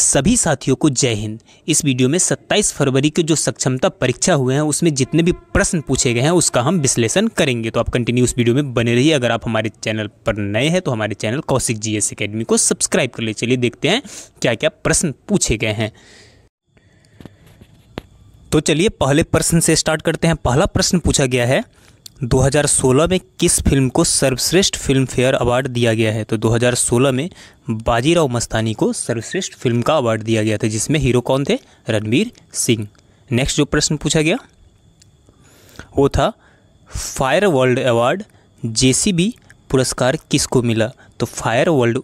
सभी साथियों को जय हिंद इस वीडियो में 27 फरवरी के जो सक्षमता परीक्षा हुए हैं उसमें जितने भी प्रश्न पूछे गए हैं उसका हम विश्लेषण करेंगे तो आप कंटिन्यू उस वीडियो में बने रहिए अगर आप हमारे चैनल पर नए हैं तो हमारे channel Kaushik G S academy को सब्सक्राइब कर ले चलिए देखते हैं क्या क्या प्रश्न पूछे गए हैं तो चलिए पहले प्रश्न से स्टार्ट करते हैं पहला प्रश्न पूछा गया है 2016 में किस फिल्म को सर्वश्रेष्ठ फिल्म फेयर अवार्ड दिया गया है तो 2016 में बाजीराव मस्तानी को सर्वश्रेष्ठ फिल्म का अवार्ड दिया गया था जिसमें हीरो कौन थे रणवीर सिंह नेक्स्ट जो प्रश्न पूछा गया वो था फायर वर्ल्ड अवार्ड जे पुरस्कार किसको मिला तो फायर वर्ल्ड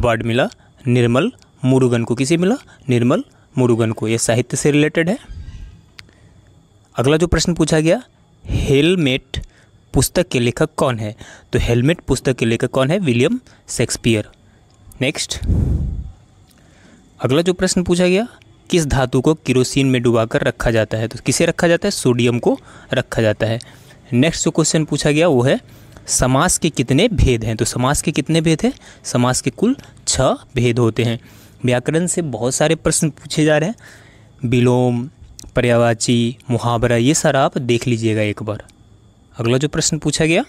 अवार्ड मिला निर्मल मुरुगन को किसे मिला निर्मल मुरुगन को यह साहित्य से रिलेटेड है अगला जो प्रश्न पूछा गया हेलमेट पुस्तक के लेखक कौन है तो हेलमेट पुस्तक के लेखक कौन है विलियम शेक्सपियर नेक्स्ट अगला जो प्रश्न पूछा गया किस धातु को किरोसिन में डुबाकर रखा जाता है तो किसे रखा जाता है सोडियम को रखा जाता है नेक्स्ट जो क्वेश्चन पूछा गया वो है समास के कितने भेद हैं तो समास के कितने भेद हैं समास के कुल छः भेद होते हैं व्याकरण से बहुत सारे प्रश्न पूछे जा रहे हैं विलोम पर्यावाची मुहावरा ये सारा आप देख लीजिएगा एक बार अगला जो प्रश्न पूछा गया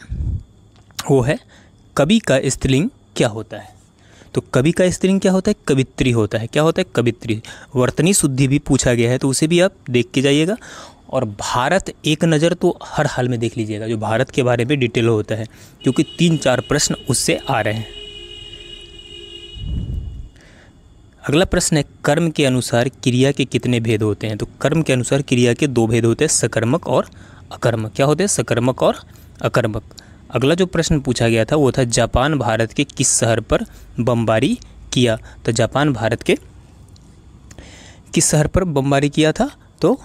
वो है कवि का स्त्रीलिंग क्या होता है तो कवि का स्त्रीलिंग क्या होता है कवित्री होता है क्या होता है कवित्री वर्तनी शुद्धि भी पूछा गया है तो उसे भी आप देख के जाइएगा और भारत एक नज़र तो हर हाल में देख लीजिएगा जो भारत के बारे में डिटेल होता है क्योंकि तीन चार प्रश्न उससे आ रहे हैं अगला प्रश्न है कर्म के अनुसार क्रिया के कितने भेद होते हैं तो कर्म के अनुसार क्रिया के दो भेद होते हैं सकर्मक और अकर्मक क्या होते हैं सकर्मक और अकर्मक अगला जो प्रश्न पूछा गया था वो था जापान भारत के किस शहर पर बमबारी किया तो जापान भारत के किस शहर पर बमबारी किया था तो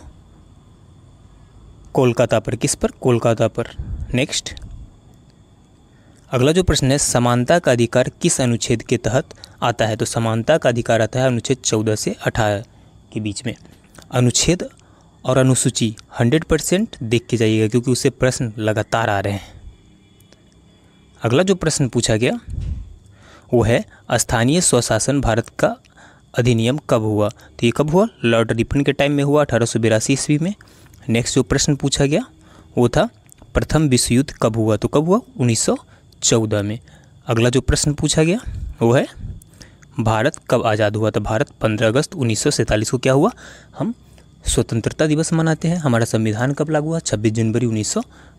कोलकाता पर किस पर कोलकाता पर नेक्स्ट अगला जो प्रश्न है समानता का अधिकार किस अनुच्छेद के तहत आता है तो समानता का अधिकार आता है अनुच्छेद चौदह से अठारह के बीच में अनुच्छेद और अनुसूची 100 परसेंट देख के जाइएगा क्योंकि उससे प्रश्न लगातार आ रहे हैं अगला जो प्रश्न पूछा गया वो है स्थानीय स्वशासन भारत का अधिनियम कब हुआ तो ये कब हुआ लॉर्ड रिपन के टाइम में हुआ अठारह सौ बिरासी ईस्वी में नेक्स्ट जो प्रश्न पूछा गया वो था प्रथम विश्व युद्ध कब हुआ तो कब हुआ 1914 में अगला जो प्रश्न पूछा गया वो है भारत कब आज़ाद हुआ तो भारत 15 अगस्त 1947 को क्या हुआ हम स्वतंत्रता दिवस मनाते हैं हमारा संविधान कब लागू हुआ छब्बीस जनवरी उन्नीस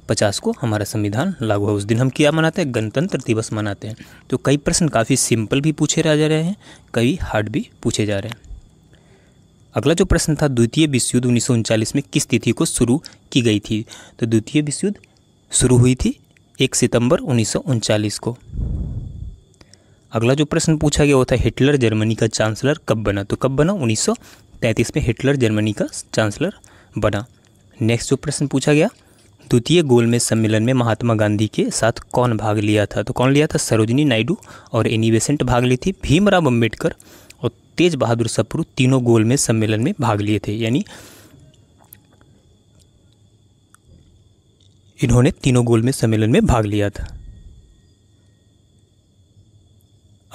पचास को हमारा संविधान लागू हुआ उस दिन हम क्या मनाते हैं गणतंत्र दिवस मनाते हैं तो कई प्रश्न काफ़ी सिंपल भी पूछे जा रहे हैं कई हार्ड भी पूछे जा रहे हैं अगला जो प्रश्न था द्वितीय विश्व युद्ध उन्नीस में किस तिथि को शुरू की गई थी तो द्वितीय विश्व युद्ध शुरू हुई थी एक सितंबर उन्नीस को अगला जो प्रश्न पूछा गया वो था हिटलर जर्मनी का चांसलर कब बना तो कब बना उन्नीस 1933 में हिटलर जर्मनी का चांसलर बना नेक्स्ट जो प्रश्न पूछा गया द्वितीय गोलमेज सम्मेलन में महात्मा गांधी के साथ कौन भाग लिया था तो कौन लिया था सरोजनी नायडू और एनी बेसेंट भाग ली थी भीमराव अम्बेडकर और तेज बहादुर सप्रू तीनों गोलमेज सम्मेलन में भाग लिए थे यानी इन्होंने तीनों गोलमेज सम्मेलन में भाग लिया था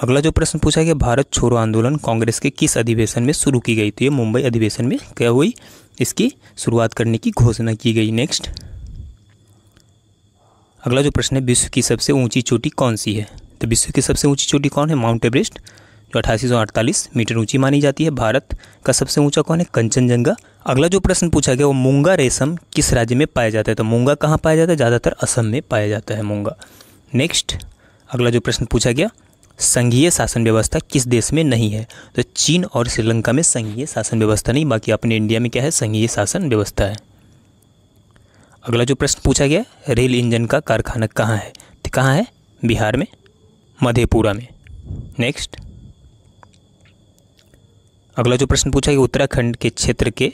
अगला जो प्रश्न पूछा गया भारत छोड़ो आंदोलन कांग्रेस के किस अधिवेशन में शुरू की गई थी ये मुंबई अधिवेशन में क्या हुई इसकी शुरुआत करने की घोषणा की गई नेक्स्ट अगला जो प्रश्न है विश्व की सबसे ऊंची चोटी कौन सी है तो विश्व की सबसे ऊंची चोटी कौन है माउंट एवरेस्ट जो अठासी मीटर ऊंची मानी जाती है भारत का सबसे ऊंचा कौन है कंचनजंगा अगला जो प्रश्न पूछा गया वो मूंगा रेशम किस राज्य में पाया जाता है तो मूंगा कहाँ पाया जाता है ज़्यादातर असम में पाया जाता है मूंगा नेक्स्ट अगला जो प्रश्न पूछा गया संघीय शासन व्यवस्था किस देश में नहीं है तो चीन और श्रीलंका में संघीय शासन व्यवस्था नहीं बाकी अपने इंडिया में क्या है संघीय शासन व्यवस्था है अगला जो प्रश्न पूछा गया रेल इंजन का कारखाना कहाँ है तो कहाँ है बिहार में मधेपुरा में नेक्स्ट अगला जो प्रश्न पूछा गया उत्तराखंड के क्षेत्र के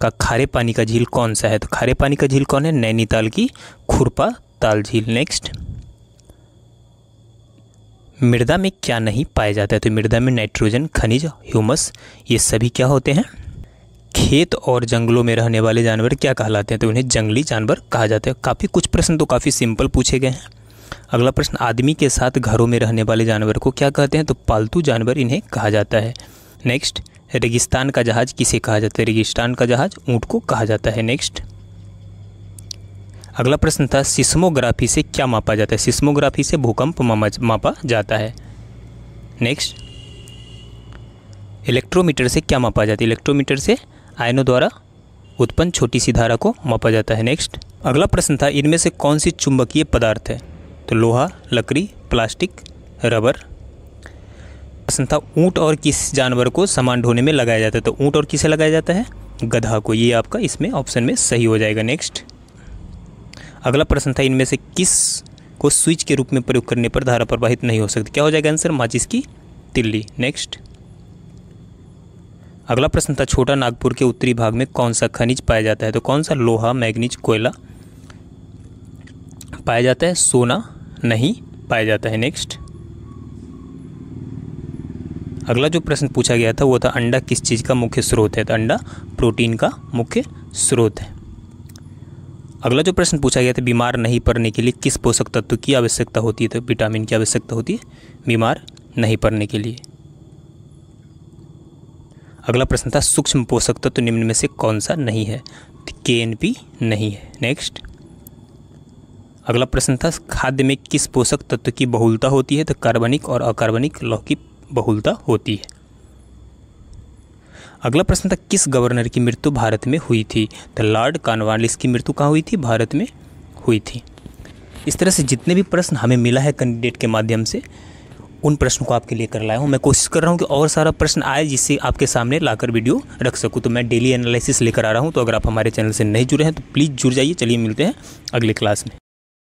का खारे पानी का झील कौन सा है तो खारे पानी का झील कौन है नैनीताल की खुरपा ताल झील नेक्स्ट मृदा में क्या नहीं पाया जाता है तो मृदा में नाइट्रोजन खनिज ह्यूमस ये सभी क्या होते हैं खेत और जंगलों में रहने वाले जानवर क्या कहलाते हैं तो उन्हें जंगली जानवर कहा जाता है काफ़ी कुछ प्रश्न तो काफ़ी सिंपल पूछे गए हैं अगला प्रश्न आदमी के साथ घरों में रहने वाले जानवर को क्या कहते हैं तो पालतू जानवर इन्हें कहा जाता है नेक्स्ट रेगिस्तान का जहाज़ किसे कहा जाता है रेगिस्तान का जहाज़ ऊँट को कहा जाता है नेक्स्ट अगला प्रश्न था सिस्मोग्राफी से क्या मापा जाता है सिस्मोग्राफी से भूकंप मापा जाता है नेक्स्ट इलेक्ट्रोमीटर से क्या मापा जाता है इलेक्ट्रोमीटर से आयनों द्वारा उत्पन्न छोटी सी धारा को मापा जाता है नेक्स्ट अगला प्रश्न था इनमें से कौन सी चुंबकीय पदार्थ है तो लोहा लकड़ी प्लास्टिक रबर प्रश्न था ऊँट और किस जानवर को सामान ढोने में लगाया जाता है तो ऊँट और किसे लगाया जाता है गधा को ये आपका इसमें ऑप्शन में सही हो जाएगा नेक्स्ट अगला प्रश्न था इनमें से किस को स्विच के रूप में प्रयोग करने पर धारा प्रवाहित नहीं हो सकती क्या हो जाएगा आंसर माचिस की तिल्ली नेक्स्ट अगला प्रश्न था छोटा नागपुर के उत्तरी भाग में कौन सा खनिज पाया जाता है तो कौन सा लोहा मैग्नीज कोयला पाया जाता है सोना नहीं पाया जाता है नेक्स्ट अगला जो प्रश्न पूछा गया था वो था अंडा किस चीज़ का मुख्य स्रोत है तो अंडा प्रोटीन का मुख्य स्रोत है अगला जो प्रश्न पूछा गया था बीमार नहीं पड़ने के लिए किस पोषक तत्व की आवश्यकता होती है तो विटामिन की आवश्यकता होती है बीमार नहीं पड़ने के लिए अगला प्रश्न था सूक्ष्म पोषक तत्व तो निम्न में से कौन सा नहीं है तो के एन पी नहीं है नेक्स्ट अगला प्रश्न था खाद्य में किस पोषक तत्व की बहुलता होती है तो कार्बनिक और अकार्बनिक लौह की बहुलता होती है अगला प्रश्न था किस गवर्नर की मृत्यु भारत में हुई थी तो लॉर्ड कानवालिस की मृत्यु कहाँ हुई थी भारत में हुई थी इस तरह से जितने भी प्रश्न हमें मिला है कैंडिडेट के माध्यम से उन प्रश्नों को आपके लिए कर लाया हूँ मैं कोशिश कर रहा हूँ कि और सारा प्रश्न आए जिससे आपके सामने लाकर वीडियो रख सकूँ तो मैं डेली एनालिसिस लेकर आ रहा हूँ तो अगर आप हमारे चैनल से नहीं जुड़े हैं तो प्लीज़ जुड़ जाइए चलिए मिलते हैं अगले क्लास में